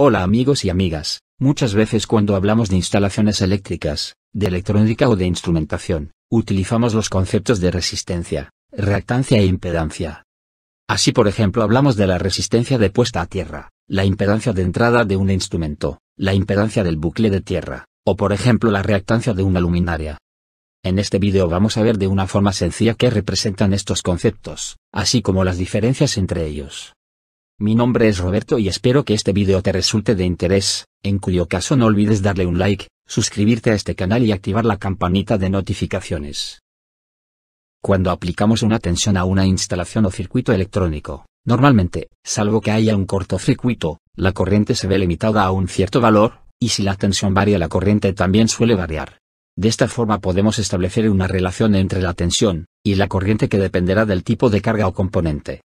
Hola amigos y amigas, muchas veces cuando hablamos de instalaciones eléctricas, de electrónica o de instrumentación, utilizamos los conceptos de resistencia, reactancia e impedancia. Así por ejemplo hablamos de la resistencia de puesta a tierra, la impedancia de entrada de un instrumento, la impedancia del bucle de tierra, o por ejemplo la reactancia de una luminaria. En este vídeo vamos a ver de una forma sencilla qué representan estos conceptos, así como las diferencias entre ellos. Mi nombre es Roberto y espero que este video te resulte de interés, en cuyo caso no olvides darle un like, suscribirte a este canal y activar la campanita de notificaciones. Cuando aplicamos una tensión a una instalación o circuito electrónico, normalmente, salvo que haya un cortocircuito, la corriente se ve limitada a un cierto valor, y si la tensión varía la corriente también suele variar. De esta forma podemos establecer una relación entre la tensión, y la corriente que dependerá del tipo de carga o componente.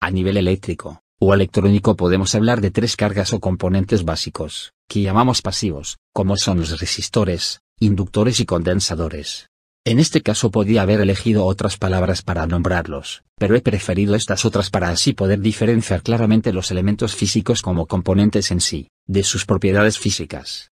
A nivel eléctrico, o electrónico podemos hablar de tres cargas o componentes básicos, que llamamos pasivos, como son los resistores, inductores y condensadores. En este caso podía haber elegido otras palabras para nombrarlos, pero he preferido estas otras para así poder diferenciar claramente los elementos físicos como componentes en sí, de sus propiedades físicas.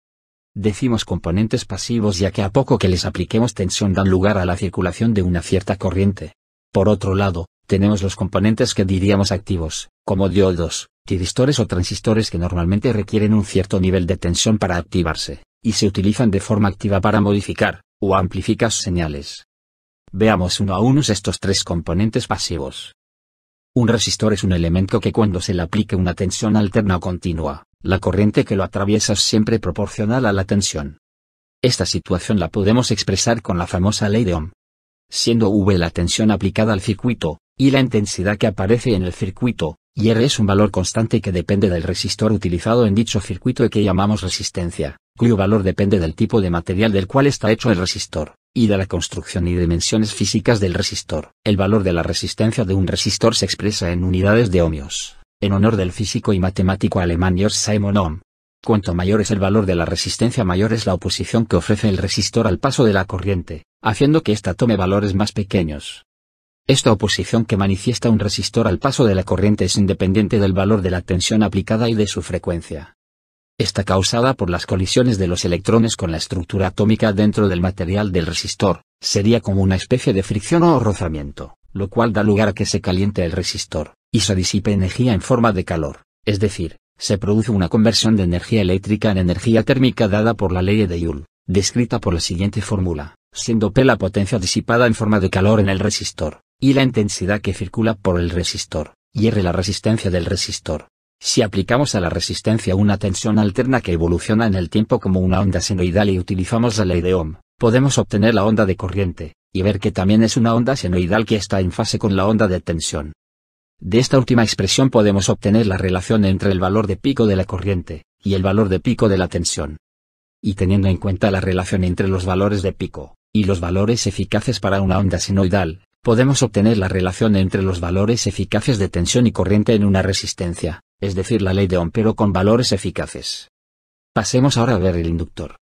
Decimos componentes pasivos ya que a poco que les apliquemos tensión dan lugar a la circulación de una cierta corriente. Por otro lado, tenemos los componentes que diríamos activos, como diodos, tiristores o transistores que normalmente requieren un cierto nivel de tensión para activarse, y se utilizan de forma activa para modificar, o amplificar señales. Veamos uno a uno estos tres componentes pasivos. Un resistor es un elemento que cuando se le aplique una tensión alterna o continua, la corriente que lo atraviesa es siempre proporcional a la tensión. Esta situación la podemos expresar con la famosa ley de Ohm. Siendo V la tensión aplicada al circuito, y la intensidad que aparece en el circuito, y R es un valor constante que depende del resistor utilizado en dicho circuito y que llamamos resistencia, cuyo valor depende del tipo de material del cual está hecho el resistor, y de la construcción y dimensiones físicas del resistor. El valor de la resistencia de un resistor se expresa en unidades de ohmios, en honor del físico y matemático alemán Georg Simon Ohm. Cuanto mayor es el valor de la resistencia mayor es la oposición que ofrece el resistor al paso de la corriente, haciendo que ésta tome valores más pequeños. Esta oposición que manifiesta un resistor al paso de la corriente es independiente del valor de la tensión aplicada y de su frecuencia. Está causada por las colisiones de los electrones con la estructura atómica dentro del material del resistor, sería como una especie de fricción o rozamiento, lo cual da lugar a que se caliente el resistor, y se disipe energía en forma de calor, es decir, se produce una conversión de energía eléctrica en energía térmica dada por la ley de Joule, descrita por la siguiente fórmula, siendo P la potencia disipada en forma de calor en el resistor y la intensidad que circula por el resistor, y R la resistencia del resistor. Si aplicamos a la resistencia una tensión alterna que evoluciona en el tiempo como una onda senoidal y utilizamos la ley de Ohm, podemos obtener la onda de corriente, y ver que también es una onda senoidal que está en fase con la onda de tensión. De esta última expresión podemos obtener la relación entre el valor de pico de la corriente, y el valor de pico de la tensión. Y teniendo en cuenta la relación entre los valores de pico, y los valores eficaces para una onda senoidal podemos obtener la relación entre los valores eficaces de tensión y corriente en una resistencia, es decir, la ley de Ohm pero con valores eficaces. Pasemos ahora a ver el inductor.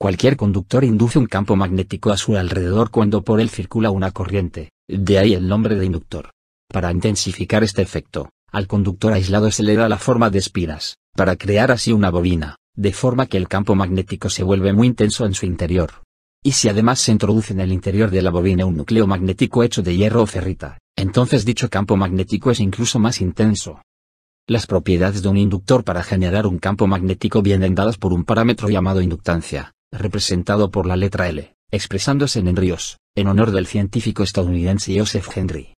Cualquier conductor induce un campo magnético a su alrededor cuando por él circula una corriente, de ahí el nombre de inductor. Para intensificar este efecto, al conductor aislado se le da la forma de espiras, para crear así una bobina, de forma que el campo magnético se vuelve muy intenso en su interior y si además se introduce en el interior de la bobina un núcleo magnético hecho de hierro o ferrita, entonces dicho campo magnético es incluso más intenso. Las propiedades de un inductor para generar un campo magnético vienen dadas por un parámetro llamado inductancia, representado por la letra L, expresándose en henrios, en honor del científico estadounidense Joseph Henry.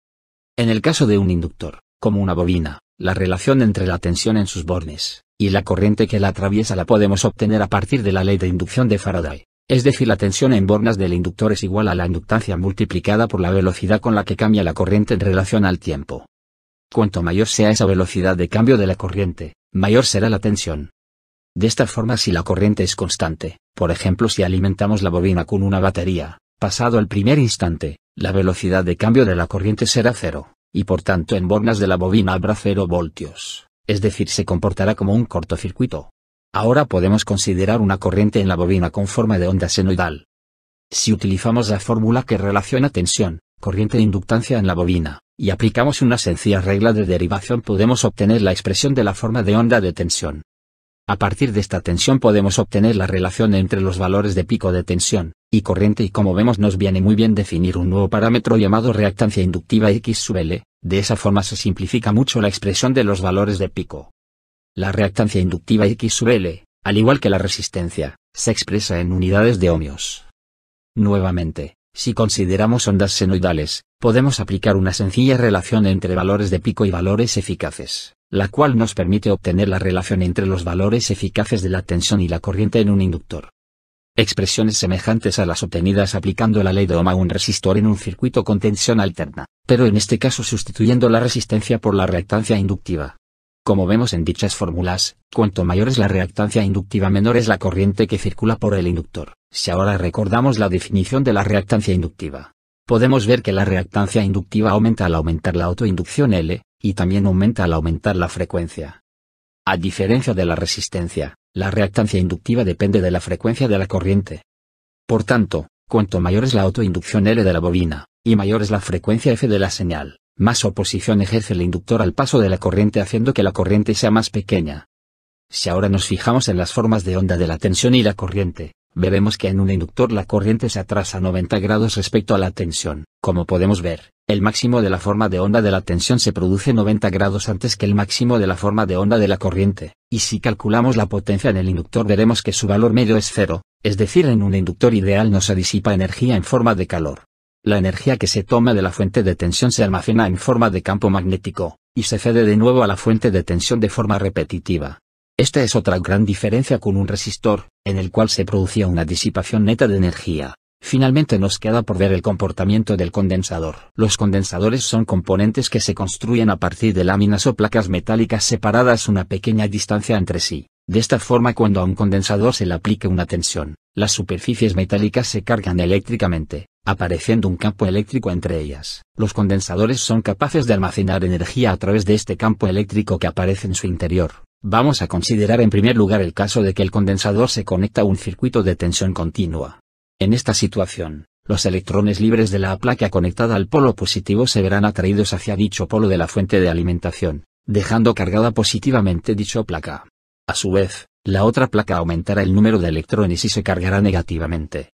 En el caso de un inductor, como una bobina, la relación entre la tensión en sus bornes y la corriente que la atraviesa la podemos obtener a partir de la ley de inducción de Faraday. Es decir, la tensión en bornas del inductor es igual a la inductancia multiplicada por la velocidad con la que cambia la corriente en relación al tiempo. Cuanto mayor sea esa velocidad de cambio de la corriente, mayor será la tensión. De esta forma, si la corriente es constante, por ejemplo si alimentamos la bobina con una batería, pasado el primer instante, la velocidad de cambio de la corriente será cero, y por tanto en bornas de la bobina habrá cero voltios, es decir, se comportará como un cortocircuito. Ahora podemos considerar una corriente en la bobina con forma de onda senoidal. Si utilizamos la fórmula que relaciona tensión, corriente e inductancia en la bobina, y aplicamos una sencilla regla de derivación podemos obtener la expresión de la forma de onda de tensión. A partir de esta tensión podemos obtener la relación entre los valores de pico de tensión y corriente y como vemos nos viene muy bien definir un nuevo parámetro llamado reactancia inductiva X sub L, de esa forma se simplifica mucho la expresión de los valores de pico. La reactancia inductiva X sub L, al igual que la resistencia, se expresa en unidades de ohmios. Nuevamente, si consideramos ondas senoidales, podemos aplicar una sencilla relación entre valores de pico y valores eficaces, la cual nos permite obtener la relación entre los valores eficaces de la tensión y la corriente en un inductor. Expresiones semejantes a las obtenidas aplicando la ley de Ohm a un resistor en un circuito con tensión alterna, pero en este caso sustituyendo la resistencia por la reactancia inductiva. Como vemos en dichas fórmulas, cuanto mayor es la reactancia inductiva menor es la corriente que circula por el inductor. Si ahora recordamos la definición de la reactancia inductiva, podemos ver que la reactancia inductiva aumenta al aumentar la autoinducción L, y también aumenta al aumentar la frecuencia. A diferencia de la resistencia, la reactancia inductiva depende de la frecuencia de la corriente. Por tanto, cuanto mayor es la autoinducción L de la bobina, y mayor es la frecuencia F de la señal, más oposición ejerce el inductor al paso de la corriente haciendo que la corriente sea más pequeña. Si ahora nos fijamos en las formas de onda de la tensión y la corriente, veremos que en un inductor la corriente se atrasa 90 grados respecto a la tensión. Como podemos ver, el máximo de la forma de onda de la tensión se produce 90 grados antes que el máximo de la forma de onda de la corriente, y si calculamos la potencia en el inductor veremos que su valor medio es cero, es decir, en un inductor ideal no se disipa energía en forma de calor, la energía que se toma de la fuente de tensión se almacena en forma de campo magnético, y se cede de nuevo a la fuente de tensión de forma repetitiva. Esta es otra gran diferencia con un resistor, en el cual se producía una disipación neta de energía. Finalmente nos queda por ver el comportamiento del condensador. Los condensadores son componentes que se construyen a partir de láminas o placas metálicas separadas una pequeña distancia entre sí. De esta forma cuando a un condensador se le aplique una tensión, las superficies metálicas se cargan eléctricamente, apareciendo un campo eléctrico entre ellas. Los condensadores son capaces de almacenar energía a través de este campo eléctrico que aparece en su interior. Vamos a considerar en primer lugar el caso de que el condensador se conecta a un circuito de tensión continua. En esta situación, los electrones libres de la placa conectada al polo positivo se verán atraídos hacia dicho polo de la fuente de alimentación, dejando cargada positivamente dicho placa. A su vez, la otra placa aumentará el número de electrones y se cargará negativamente.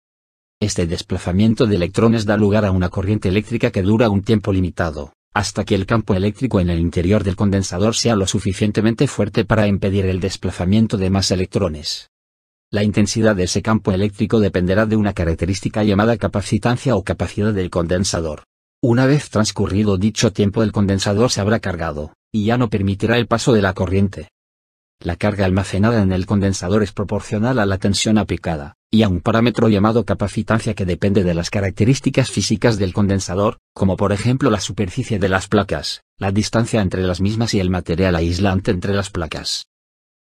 Este desplazamiento de electrones da lugar a una corriente eléctrica que dura un tiempo limitado, hasta que el campo eléctrico en el interior del condensador sea lo suficientemente fuerte para impedir el desplazamiento de más electrones. La intensidad de ese campo eléctrico dependerá de una característica llamada capacitancia o capacidad del condensador. Una vez transcurrido dicho tiempo el condensador se habrá cargado, y ya no permitirá el paso de la corriente. La carga almacenada en el condensador es proporcional a la tensión aplicada, y a un parámetro llamado capacitancia que depende de las características físicas del condensador, como por ejemplo la superficie de las placas, la distancia entre las mismas y el material aislante entre las placas.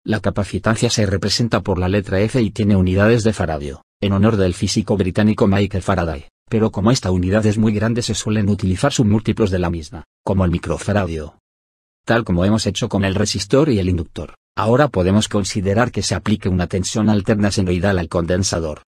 La capacitancia se representa por la letra F y tiene unidades de faradio, en honor del físico británico Michael Faraday, pero como esta unidad es muy grande se suelen utilizar submúltiplos de la misma, como el microfaradio. Tal como hemos hecho con el resistor y el inductor. Ahora podemos considerar que se aplique una tensión alterna senoidal al condensador.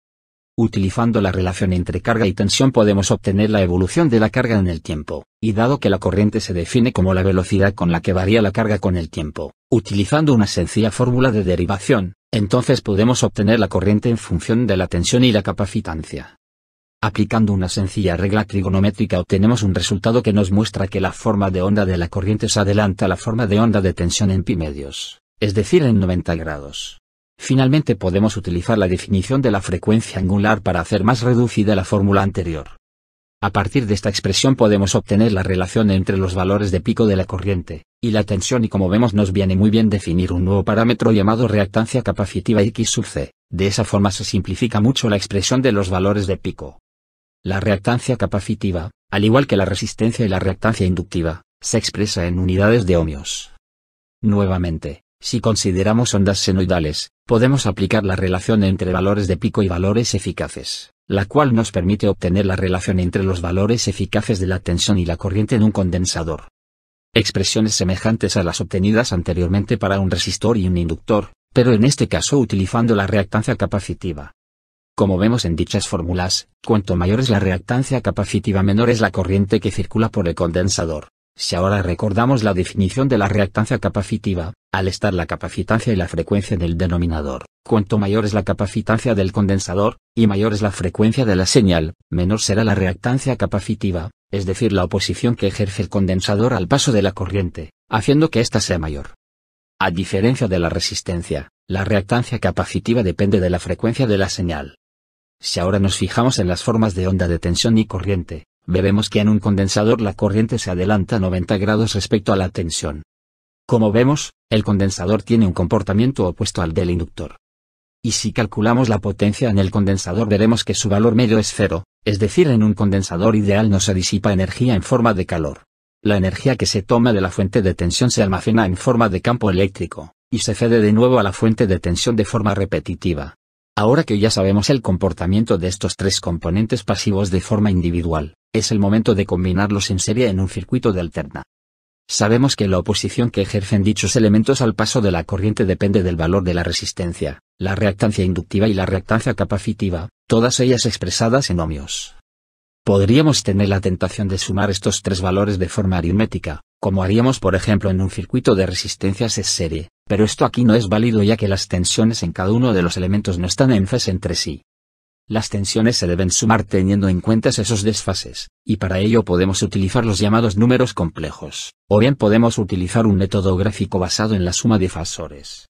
Utilizando la relación entre carga y tensión podemos obtener la evolución de la carga en el tiempo, y dado que la corriente se define como la velocidad con la que varía la carga con el tiempo, utilizando una sencilla fórmula de derivación, entonces podemos obtener la corriente en función de la tensión y la capacitancia. Aplicando una sencilla regla trigonométrica obtenemos un resultado que nos muestra que la forma de onda de la corriente se adelanta a la forma de onda de tensión en pi medios es decir en 90 grados. Finalmente podemos utilizar la definición de la frecuencia angular para hacer más reducida la fórmula anterior. A partir de esta expresión podemos obtener la relación entre los valores de pico de la corriente, y la tensión y como vemos nos viene muy bien definir un nuevo parámetro llamado reactancia capacitiva X sub C, de esa forma se simplifica mucho la expresión de los valores de pico. La reactancia capacitiva, al igual que la resistencia y la reactancia inductiva, se expresa en unidades de ohmios. Nuevamente, si consideramos ondas senoidales, podemos aplicar la relación entre valores de pico y valores eficaces, la cual nos permite obtener la relación entre los valores eficaces de la tensión y la corriente en un condensador. Expresiones semejantes a las obtenidas anteriormente para un resistor y un inductor, pero en este caso utilizando la reactancia capacitiva. Como vemos en dichas fórmulas, cuanto mayor es la reactancia capacitiva menor es la corriente que circula por el condensador. Si ahora recordamos la definición de la reactancia capacitiva, al estar la capacitancia y la frecuencia del denominador, cuanto mayor es la capacitancia del condensador, y mayor es la frecuencia de la señal, menor será la reactancia capacitiva, es decir, la oposición que ejerce el condensador al paso de la corriente, haciendo que ésta sea mayor. A diferencia de la resistencia, la reactancia capacitiva depende de la frecuencia de la señal. Si ahora nos fijamos en las formas de onda de tensión y corriente, Veremos que en un condensador la corriente se adelanta 90 grados respecto a la tensión. Como vemos, el condensador tiene un comportamiento opuesto al del inductor. Y si calculamos la potencia en el condensador veremos que su valor medio es cero, es decir, en un condensador ideal no se disipa energía en forma de calor. La energía que se toma de la fuente de tensión se almacena en forma de campo eléctrico, y se cede de nuevo a la fuente de tensión de forma repetitiva. Ahora que ya sabemos el comportamiento de estos tres componentes pasivos de forma individual, es el momento de combinarlos en serie en un circuito de alterna. Sabemos que la oposición que ejercen dichos elementos al paso de la corriente depende del valor de la resistencia, la reactancia inductiva y la reactancia capacitiva, todas ellas expresadas en ohmios. Podríamos tener la tentación de sumar estos tres valores de forma aritmética, como haríamos por ejemplo en un circuito de resistencias es serie pero esto aquí no es válido ya que las tensiones en cada uno de los elementos no están en fase entre sí. Las tensiones se deben sumar teniendo en cuenta esos desfases, y para ello podemos utilizar los llamados números complejos, o bien podemos utilizar un método gráfico basado en la suma de fasores.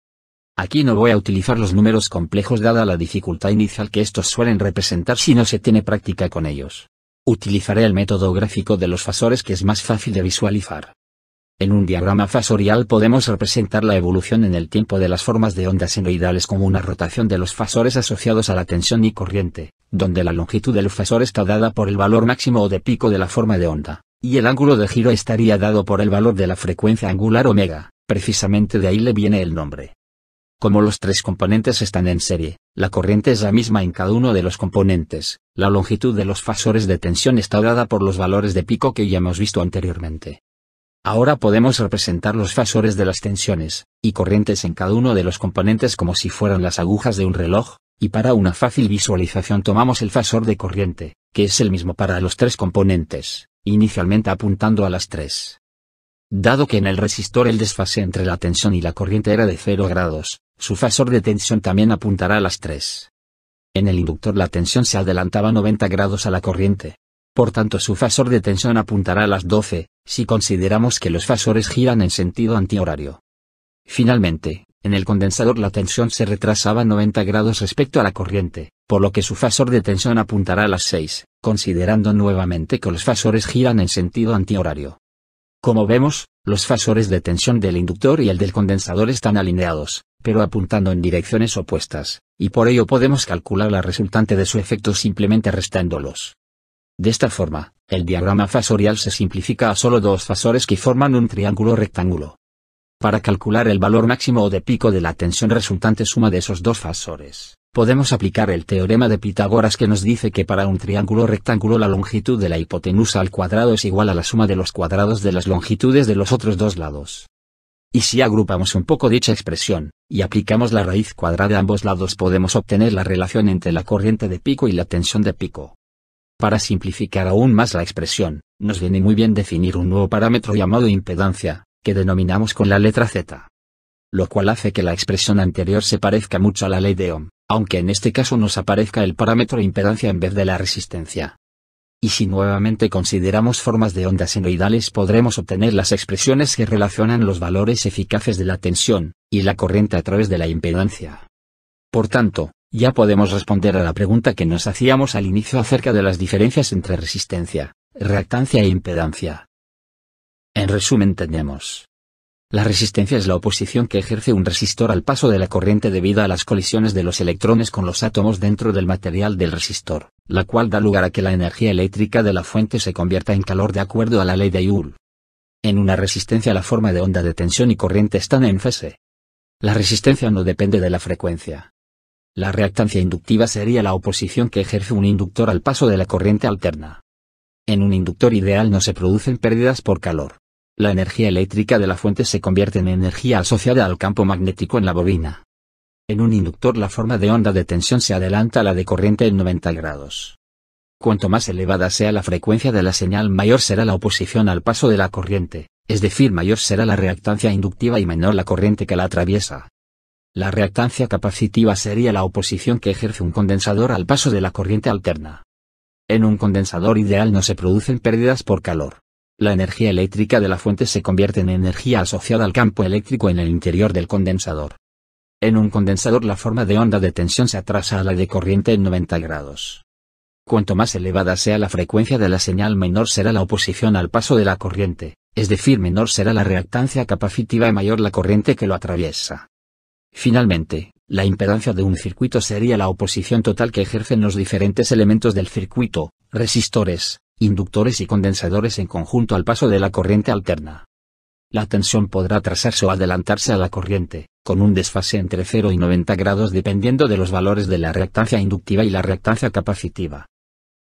Aquí no voy a utilizar los números complejos dada la dificultad inicial que estos suelen representar si no se tiene práctica con ellos. Utilizaré el método gráfico de los fasores que es más fácil de visualizar. En un diagrama fasorial podemos representar la evolución en el tiempo de las formas de ondas senoidales como una rotación de los fasores asociados a la tensión y corriente, donde la longitud del fasor está dada por el valor máximo o de pico de la forma de onda, y el ángulo de giro estaría dado por el valor de la frecuencia angular omega, precisamente de ahí le viene el nombre. Como los tres componentes están en serie, la corriente es la misma en cada uno de los componentes, la longitud de los fasores de tensión está dada por los valores de pico que ya hemos visto anteriormente, Ahora podemos representar los fasores de las tensiones y corrientes en cada uno de los componentes como si fueran las agujas de un reloj, y para una fácil visualización tomamos el fasor de corriente, que es el mismo para los tres componentes, inicialmente apuntando a las tres. Dado que en el resistor el desfase entre la tensión y la corriente era de 0 grados, su fasor de tensión también apuntará a las tres. En el inductor la tensión se adelantaba 90 grados a la corriente, por tanto su fasor de tensión apuntará a las 12, si consideramos que los fasores giran en sentido antihorario. Finalmente, en el condensador la tensión se retrasaba 90 grados respecto a la corriente, por lo que su fasor de tensión apuntará a las 6, considerando nuevamente que los fasores giran en sentido antihorario. Como vemos, los fasores de tensión del inductor y el del condensador están alineados, pero apuntando en direcciones opuestas, y por ello podemos calcular la resultante de su efecto simplemente restándolos. De esta forma, el diagrama fasorial se simplifica a solo dos fasores que forman un triángulo rectángulo. Para calcular el valor máximo o de pico de la tensión resultante suma de esos dos fasores, podemos aplicar el teorema de Pitágoras que nos dice que para un triángulo rectángulo la longitud de la hipotenusa al cuadrado es igual a la suma de los cuadrados de las longitudes de los otros dos lados. Y si agrupamos un poco dicha expresión, y aplicamos la raíz cuadrada a ambos lados podemos obtener la relación entre la corriente de pico y la tensión de pico. Para simplificar aún más la expresión, nos viene muy bien definir un nuevo parámetro llamado impedancia, que denominamos con la letra Z. Lo cual hace que la expresión anterior se parezca mucho a la ley de Ohm, aunque en este caso nos aparezca el parámetro impedancia en vez de la resistencia. Y si nuevamente consideramos formas de ondas senoidales podremos obtener las expresiones que relacionan los valores eficaces de la tensión, y la corriente a través de la impedancia. Por tanto, ya podemos responder a la pregunta que nos hacíamos al inicio acerca de las diferencias entre resistencia, reactancia e impedancia. En resumen tenemos. La resistencia es la oposición que ejerce un resistor al paso de la corriente debido a las colisiones de los electrones con los átomos dentro del material del resistor, la cual da lugar a que la energía eléctrica de la fuente se convierta en calor de acuerdo a la ley de Joule. En una resistencia la forma de onda de tensión y corriente están en fase. La resistencia no depende de la frecuencia, la reactancia inductiva sería la oposición que ejerce un inductor al paso de la corriente alterna. En un inductor ideal no se producen pérdidas por calor. La energía eléctrica de la fuente se convierte en energía asociada al campo magnético en la bobina. En un inductor la forma de onda de tensión se adelanta a la de corriente en 90 grados. Cuanto más elevada sea la frecuencia de la señal mayor será la oposición al paso de la corriente, es decir mayor será la reactancia inductiva y menor la corriente que la atraviesa. La reactancia capacitiva sería la oposición que ejerce un condensador al paso de la corriente alterna. En un condensador ideal no se producen pérdidas por calor. La energía eléctrica de la fuente se convierte en energía asociada al campo eléctrico en el interior del condensador. En un condensador la forma de onda de tensión se atrasa a la de corriente en 90 grados. Cuanto más elevada sea la frecuencia de la señal menor será la oposición al paso de la corriente, es decir menor será la reactancia capacitiva y mayor la corriente que lo atraviesa. Finalmente, la impedancia de un circuito sería la oposición total que ejercen los diferentes elementos del circuito, resistores, inductores y condensadores en conjunto al paso de la corriente alterna. La tensión podrá atrasarse o adelantarse a la corriente, con un desfase entre 0 y 90 grados dependiendo de los valores de la reactancia inductiva y la reactancia capacitiva.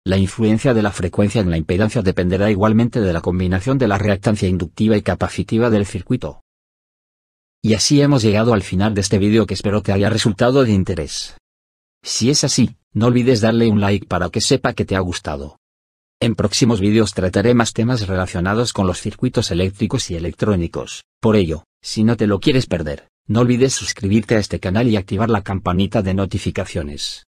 La influencia de la frecuencia en la impedancia dependerá igualmente de la combinación de la reactancia inductiva y capacitiva del circuito. Y así hemos llegado al final de este vídeo que espero te haya resultado de interés. Si es así, no olvides darle un like para que sepa que te ha gustado. En próximos vídeos trataré más temas relacionados con los circuitos eléctricos y electrónicos, por ello, si no te lo quieres perder, no olvides suscribirte a este canal y activar la campanita de notificaciones.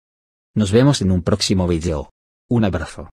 Nos vemos en un próximo vídeo. Un abrazo.